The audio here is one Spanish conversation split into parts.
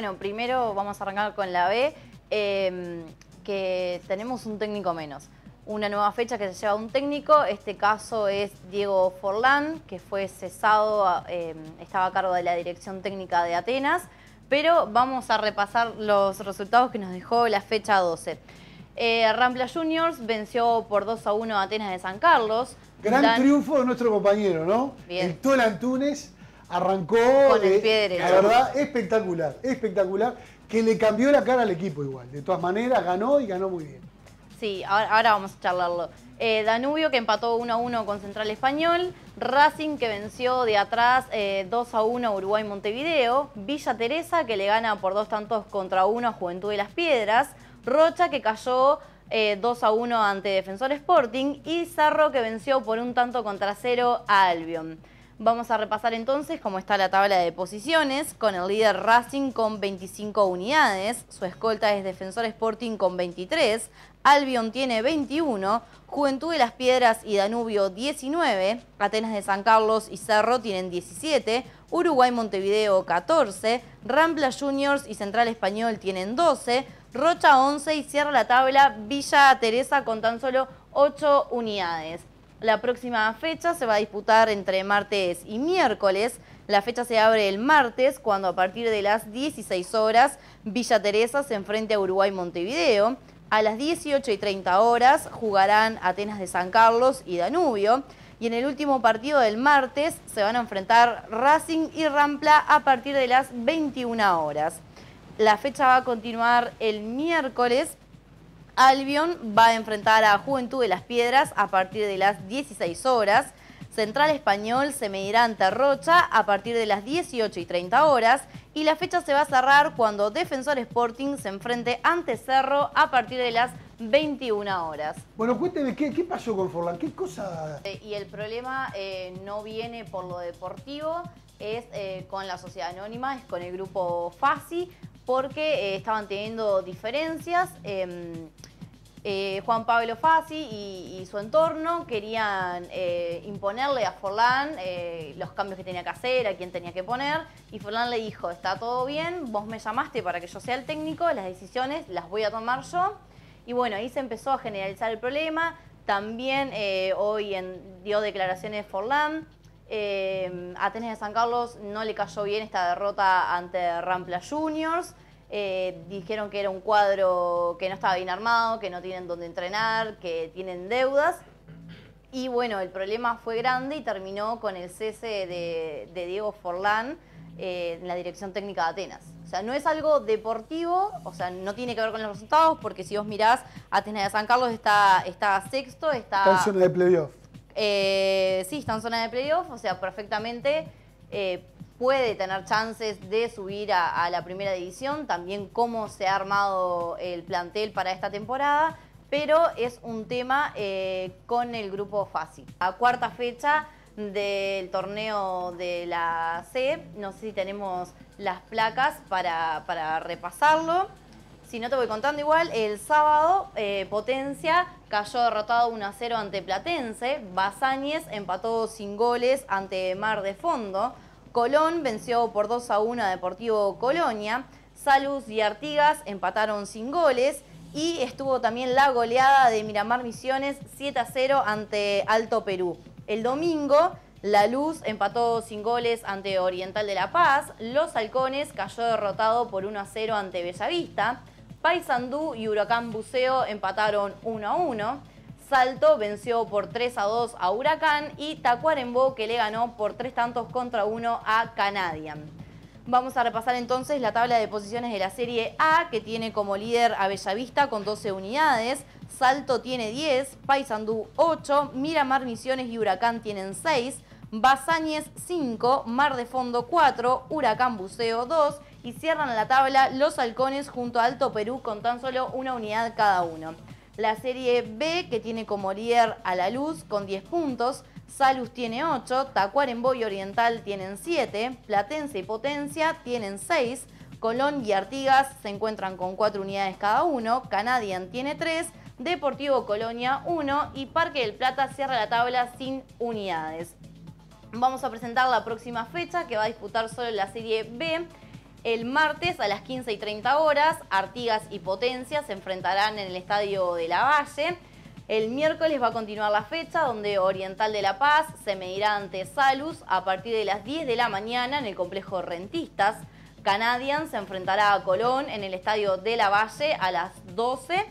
Bueno, primero vamos a arrancar con la B, em, que tenemos un técnico menos. Una nueva fecha que se lleva un técnico, este caso es Diego Forlán, que fue cesado, em, estaba a cargo de la Dirección Técnica de Atenas, pero vamos a repasar los resultados que nos dejó la fecha 12. Eh, Rampla Juniors venció por 2 a 1 a Atenas de San Carlos. Gran triunfo de nuestro compañero, ¿no? Bien. El arrancó. Con La verdad, espectacular, espectacular. Que le cambió la cara al equipo igual. De todas maneras, ganó y ganó muy bien. Sí, ahora, vamos a charlarlo. Eh, Danubio que empató 1 a 1 con Central Español. Racing que venció de atrás 2 eh, a 1 Uruguay Montevideo. Villa Teresa que le gana por dos tantos contra uno a Juventud de las Piedras. Rocha que cayó 2 eh, a 1 ante Defensor Sporting y cerro que venció por un tanto contra cero a Albion. Vamos a repasar entonces cómo está la tabla de posiciones, con el líder Racing con 25 unidades, su escolta es Defensor Sporting con 23, Albion tiene 21, Juventud de las Piedras y Danubio 19, Atenas de San Carlos y Cerro tienen 17, Uruguay Montevideo 14, Rampla Juniors y Central Español tienen 12, Rocha 11 y cierra la tabla Villa Teresa con tan solo 8 unidades. La próxima fecha se va a disputar entre martes y miércoles. La fecha se abre el martes cuando a partir de las 16 horas Villa Teresa se enfrenta a Uruguay Montevideo. A las 18 y 30 horas jugarán Atenas de San Carlos y Danubio. Y en el último partido del martes se van a enfrentar Racing y Rampla a partir de las 21 horas. La fecha va a continuar el miércoles Albion va a enfrentar a Juventud de las Piedras a partir de las 16 horas. Central Español se medirá ante Rocha a partir de las 18 y 30 horas y la fecha se va a cerrar cuando Defensor Sporting se enfrente ante Cerro a partir de las 21 horas. Bueno, cuénteme, ¿qué, pasó con Forlán? ¿Qué cosa...? Eh, y el problema eh, no viene por lo deportivo, es eh, con la sociedad anónima, es con el grupo FASI, porque estaban teniendo diferencias em, eh, Juan Pablo Fassi y, su entorno querían eh, imponerle a Forlán eh, los cambios que tenía que hacer, a quién tenía que poner, y Forlán le dijo, está todo bien, vos me llamaste para que yo sea el técnico, las decisiones las voy a tomar yo. Y bueno, ahí se empezó a generalizar el problema, también hoy dio declaraciones de Forlán, Atenas de San Carlos no le cayó bien esta derrota ante Rampla Juniors, eh, dijeron que era un cuadro que no estaba bien armado, que no tienen dónde entrenar, que tienen deudas. Y bueno, el problema fue grande y terminó con el cese de, Diego Forlán eh, en la dirección técnica de Atenas. O sea, no es algo deportivo, o sea, no tiene que ver con los resultados, porque si vos mirás, Atenas de San Carlos está, está sexto, está... en zona de playoff. Eh, sí, está en zona de playoff, o sea, perfectamente eh, puede tener chances de subir a, la primera división, también cómo se ha armado el plantel para esta temporada, pero es un tema eh, con el grupo fácil. A cuarta fecha del torneo de la C, no sé si tenemos las placas para, repasarlo. Si no te voy contando igual, el sábado eh, Potencia cayó derrotado 1 a 0 ante Platense, Bazañez empató sin goles ante Mar de Fondo, Colón venció por 2 a 1 a Deportivo Colonia. Salus y Artigas empataron sin goles. Y estuvo también la goleada de Miramar Misiones 7 a 0 ante Alto Perú. El domingo, La Luz empató sin goles ante Oriental de La Paz. Los Halcones cayó derrotado por 1 a 0 ante Bellavista. Paysandú y Huracán Buceo empataron 1 a 1. Salto venció por 3 a 2 a Huracán y Tacuarembó que le ganó por 3 tantos contra 1 a Canadian. Vamos a repasar entonces la tabla de posiciones de la Serie A, que tiene como líder a Bellavista con 12 unidades, Salto tiene 10, Paysandú 8, Miramar Misiones y Huracán tienen 6, Bazáñez 5, Mar de Fondo 4, Huracán Buceo 2 y cierran la tabla los halcones junto a Alto Perú con tan solo una unidad cada uno. La serie B, que tiene como líder a la luz con 10 puntos, Salus tiene 8, Tacuarembó y Oriental tienen 7, Platense y Potencia tienen 6, Colón y Artigas se encuentran con 4 unidades cada uno, Canadian tiene 3, Deportivo Colonia 1 y Parque del Plata cierra la tabla sin unidades. Vamos a presentar la próxima fecha que va a disputar solo la Serie B. El martes a las 15 y 30 horas, Artigas y Potencia se enfrentarán en el Estadio de la Valle. El miércoles va a continuar la fecha donde Oriental de La Paz se medirá ante Salus a partir de las 10 de la mañana en el complejo Rentistas. Canadian se enfrentará a Colón en el Estadio de la Valle a las 12.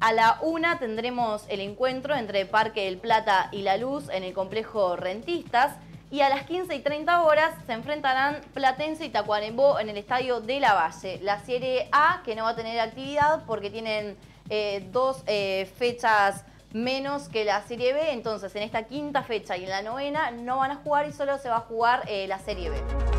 A la 1 tendremos el encuentro entre Parque del Plata y La Luz en el complejo Rentistas y a las 15 y 30 horas se enfrentarán Platense y Tacuarembó en el estadio de La Valle. La Serie A, que no va a tener actividad porque tienen eh, dos eh, fechas menos que la Serie B, entonces en esta quinta fecha y en la novena no van a jugar y solo se va a jugar eh, la Serie B.